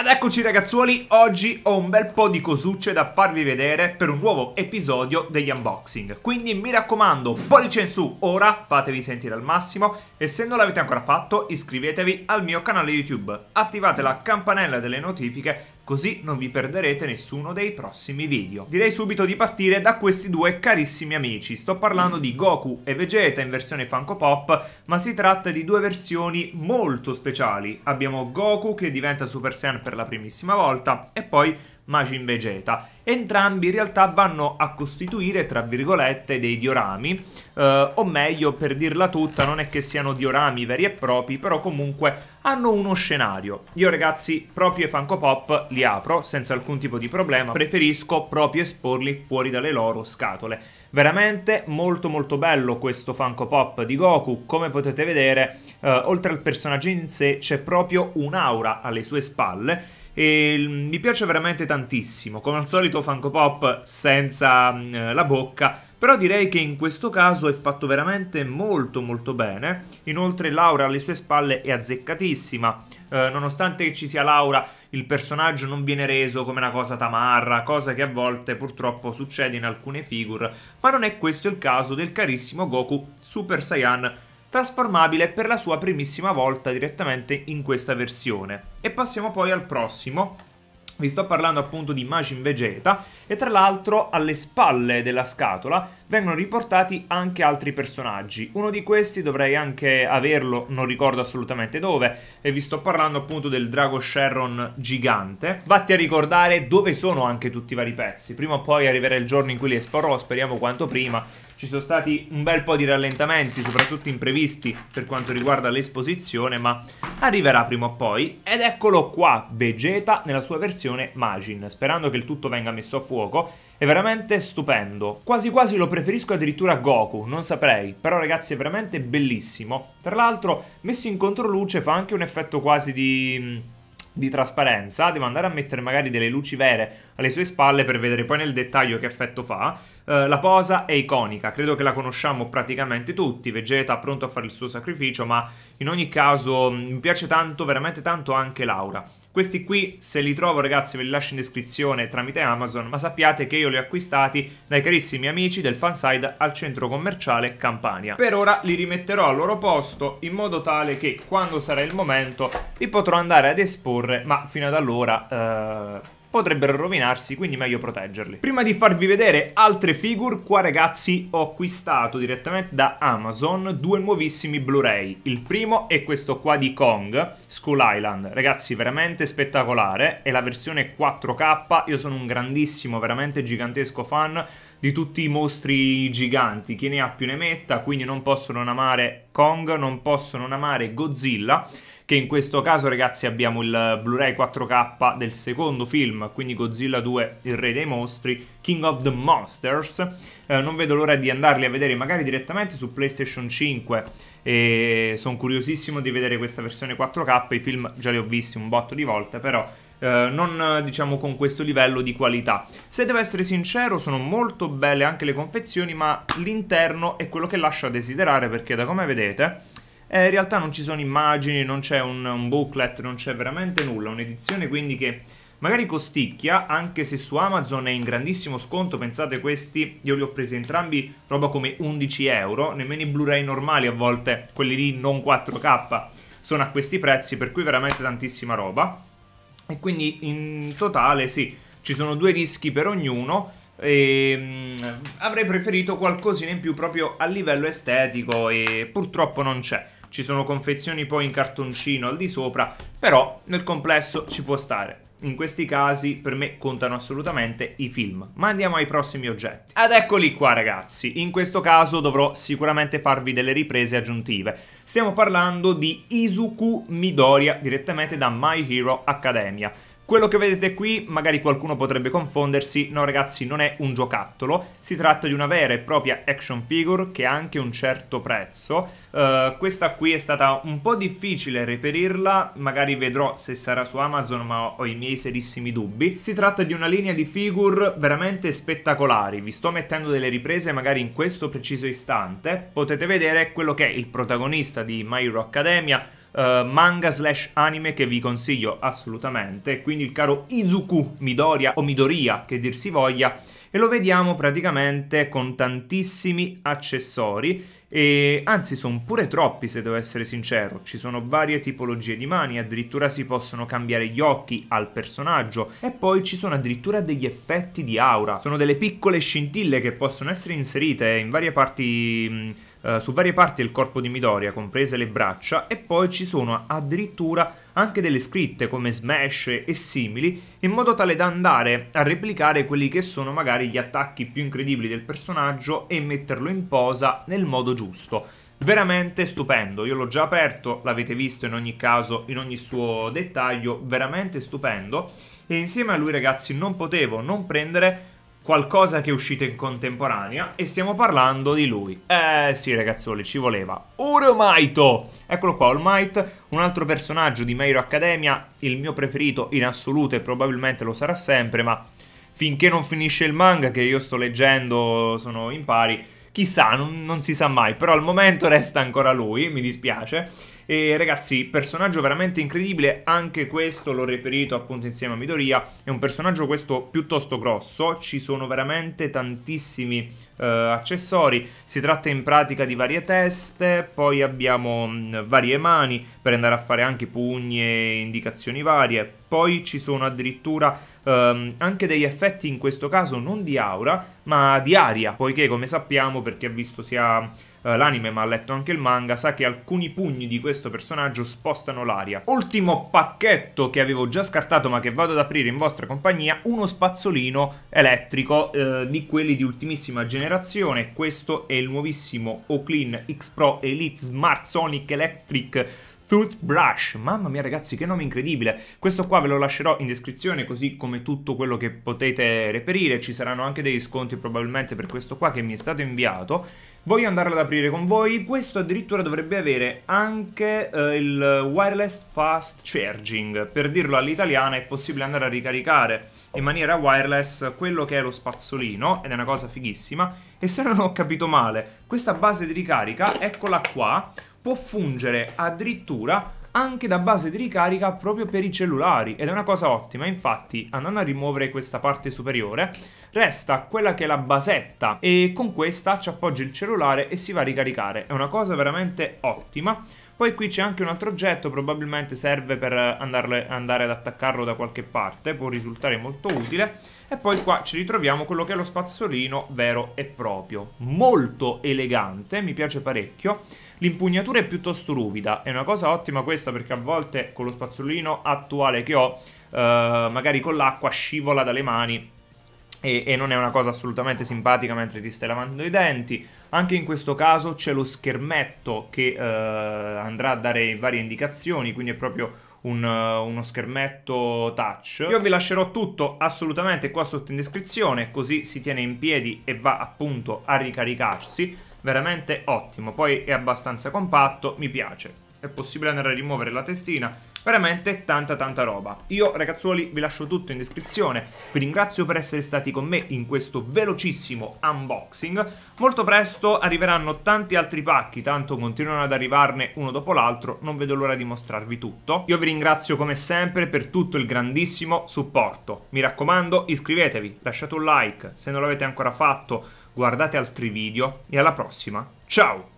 Ed eccoci ragazzuoli, oggi ho un bel po' di cosucce da farvi vedere per un nuovo episodio degli unboxing. Quindi mi raccomando, pollice in su ora, fatevi sentire al massimo e se non l'avete ancora fatto iscrivetevi al mio canale YouTube, attivate la campanella delle notifiche così non vi perderete nessuno dei prossimi video. Direi subito di partire da questi due carissimi amici, sto parlando di Goku e Vegeta in versione Funko Pop, ma si tratta di due versioni molto speciali, abbiamo Goku che diventa Super Saiyan per la primissima volta e poi Majin Vegeta. Entrambi in realtà vanno a costituire, tra virgolette, dei diorami, eh, o meglio, per dirla tutta, non è che siano diorami veri e propri, però comunque hanno uno scenario. Io ragazzi, proprio i Funko Pop li apro senza alcun tipo di problema, preferisco proprio esporli fuori dalle loro scatole. Veramente molto molto bello questo Funko Pop di Goku, come potete vedere, eh, oltre al personaggio in sé c'è proprio un'aura alle sue spalle, e mm, mi piace veramente tantissimo. Come al solito Funko Pop senza mh, mm, la bocca, però direi che in questo caso è fatto veramente molto molto bene. Inoltre Laura alle sue spalle è azzeccatissima, eh, nonostante ci sia Laura il personaggio non viene reso come una cosa tamarra, cosa che a volte purtroppo succede in alcune figure, ma non è questo il caso del carissimo Goku Super Saiyan trasformabile per la sua primissima volta direttamente in questa versione. E passiamo poi al prossimo, vi sto parlando appunto di Majin Vegeta e tra l'altro alle spalle della scatola vengono riportati anche altri personaggi. Uno di questi dovrei anche averlo, non ricordo assolutamente dove, e vi sto parlando appunto del Drago Sharon gigante. Vatti a ricordare dove sono anche tutti i vari pezzi. Prima o poi arriverà il giorno in cui li esporrò, speriamo quanto prima, ci sono stati un bel po' di rallentamenti, soprattutto imprevisti per quanto riguarda l'esposizione, ma arriverà prima o poi. Ed eccolo qua, Vegeta nella sua versione Majin, sperando che il tutto venga messo a fuoco. È veramente stupendo, quasi quasi lo preferisco addirittura a Goku, non saprei, però ragazzi è veramente bellissimo. Tra l'altro messo in controluce fa anche un effetto quasi di di trasparenza, devo andare a mettere magari delle luci vere alle sue spalle per vedere poi nel dettaglio che effetto fa. Eh, la posa è iconica, credo che la conosciamo praticamente tutti, Vegeta pronto a fare il suo sacrificio, ma in ogni caso mm, mi piace tanto, veramente tanto anche Laura. Questi qui, se li trovo ragazzi, ve li lascio in descrizione tramite Amazon, ma sappiate che io li ho acquistati dai carissimi amici del fanside al centro commerciale Campania. Per ora li rimetterò al loro posto in modo tale che quando sarà il momento li potrò andare ad esporre, ma fino ad allora... Eh potrebbero rovinarsi, quindi meglio proteggerli. Prima di farvi vedere altre figure, qua ragazzi ho acquistato direttamente da Amazon due nuovissimi Blu-ray. Il primo è questo qua di Kong, Skull Island, ragazzi veramente spettacolare, è la versione 4K, io sono un grandissimo, veramente gigantesco fan di tutti i mostri giganti, chi ne ha più ne metta, quindi non posso non amare Kong, non posso non amare Godzilla che in questo caso ragazzi abbiamo il Blu-ray 4K del secondo film, quindi Godzilla 2, il re dei mostri, King of the Monsters. Eh, non vedo l'ora di andarli a vedere magari direttamente su PlayStation 5 e sono curiosissimo di vedere questa versione 4K, i film già li ho visti un botto di volte, però eh, non diciamo con questo livello di qualità. Se devo essere sincero, sono molto belle anche le confezioni, ma l'interno è quello che lascia a desiderare perché da come vedete eh, in realtà non ci sono immagini, non c'è un, un booklet, non c'è veramente nulla. Un'edizione quindi che magari costicchia, anche se su Amazon è in grandissimo sconto, pensate questi, io li ho presi entrambi roba come 11 euro, nemmeno i Blu-ray normali a volte, quelli lì non 4K, sono a questi prezzi, per cui veramente tantissima roba. E quindi in totale sì, ci sono due dischi per ognuno. E, ehm, avrei preferito qualcosina in più proprio a livello estetico e purtroppo non c'è ci sono confezioni poi in cartoncino al di sopra, però nel complesso ci può stare. In questi casi per me contano assolutamente i film, ma andiamo ai prossimi oggetti. Ed eccoli qua ragazzi, in questo caso dovrò sicuramente farvi delle riprese aggiuntive. Stiamo parlando di Izuku Midoriya direttamente da My Hero Academia. Quello che vedete qui, magari qualcuno potrebbe confondersi, no ragazzi non è un giocattolo, si tratta di una vera e propria action figure che ha anche un certo prezzo. Uh, questa qui è stata un po' difficile reperirla, magari vedrò se sarà su Amazon ma ho i miei serissimi dubbi. Si tratta di una linea di figure veramente spettacolari, vi sto mettendo delle riprese magari in questo preciso istante. Potete vedere quello che è il protagonista di My Hero Academia, Uh, manga slash anime che vi consiglio assolutamente, quindi il caro Izuku Midoriya o Midoria che dir si voglia e lo vediamo praticamente con tantissimi accessori e anzi sono pure troppi se devo essere sincero, ci sono varie tipologie di mani, addirittura si possono cambiare gli occhi al personaggio e poi ci sono addirittura degli effetti di aura, sono delle piccole scintille che possono essere inserite in varie parti eh, su varie parti del corpo di Midoriya, comprese le braccia, e poi ci sono addirittura anche delle scritte come smash e simili, in modo tale da andare a replicare quelli che sono magari gli attacchi più incredibili del personaggio e metterlo in posa nel modo giusto. Veramente stupendo, io l'ho già aperto, l'avete visto in ogni caso, in ogni suo dettaglio, veramente stupendo. E insieme a lui ragazzi non potevo non prendere qualcosa che è uscito in contemporanea e stiamo parlando di lui. Eh sì ragazzoli, ci voleva. Urmaito! Eccolo qua, All un altro personaggio di Meiro Academia, il mio preferito in assoluto e probabilmente lo sarà sempre, ma finché non finisce il manga che io sto leggendo sono in pari, Chissà, non, non, si sa mai, però al momento resta ancora lui, mi dispiace. E ragazzi, personaggio veramente incredibile, anche questo l'ho reperito appunto insieme a Midoriya, è un personaggio questo piuttosto grosso, ci sono veramente tantissimi eh, accessori, si tratta in pratica di varie teste, poi abbiamo mh, mm, varie mani per andare a fare anche pugni e indicazioni varie, poi ci sono addirittura ehm, anche degli effetti in questo caso non di aura, ma di aria, poiché come sappiamo, per chi ha visto sia eh, l'anime ma ha letto anche il manga, sa che alcuni pugni di questo personaggio spostano l'aria. Ultimo pacchetto che avevo già scartato ma che vado ad aprire in vostra compagnia, uno spazzolino elettrico eh, di quelli di ultimissima generazione, questo è il nuovissimo Oclean X Pro Elite Smart Sonic Electric Toothbrush, mamma mia ragazzi che nome incredibile, questo qua ve lo lascerò in descrizione così come tutto quello che potete reperire, ci saranno anche degli sconti probabilmente per questo qua che mi è stato inviato, voglio andarlo ad aprire con voi, questo addirittura dovrebbe avere anche eh, il wireless fast charging, per dirlo all'italiana è possibile andare a ricaricare in maniera wireless quello che è lo spazzolino ed è una cosa fighissima e se non ho capito male questa base di ricarica eccola qua può fungere addirittura anche da base di ricarica proprio per i cellulari ed è una cosa ottima, infatti andando a rimuovere questa parte superiore resta quella che è la basetta e con questa ci appoggia il cellulare e si va a ricaricare, è una cosa veramente ottima poi qui c'è anche un altro oggetto, probabilmente serve per andarle, andare ad attaccarlo da qualche parte, può risultare molto utile. E poi qua ci ritroviamo quello che è lo spazzolino vero e proprio. Molto elegante, mi piace parecchio. L'impugnatura è piuttosto ruvida, è una cosa ottima questa perché a volte con lo spazzolino attuale che ho, eh, magari con l'acqua scivola dalle mani e, e, non è una cosa assolutamente simpatica mentre ti stai lavando i denti. Anche in questo caso c'è lo schermetto che eh, andrà a dare varie indicazioni, quindi è proprio un, eh, uno schermetto touch. Io vi lascerò tutto assolutamente qua sotto in descrizione, così si tiene in piedi e va appunto a ricaricarsi. Veramente ottimo, poi è abbastanza compatto, mi piace. È possibile andare a rimuovere la testina Veramente tanta tanta roba. Io ragazzuoli vi lascio tutto in descrizione, vi ringrazio per essere stati con me in questo velocissimo unboxing. Molto presto arriveranno tanti altri pacchi, tanto continuano ad arrivarne uno dopo l'altro, non vedo l'ora di mostrarvi tutto. Io vi ringrazio come sempre per tutto il grandissimo supporto. Mi raccomando iscrivetevi, lasciate un like se non l'avete ancora fatto, guardate altri video e alla prossima. Ciao!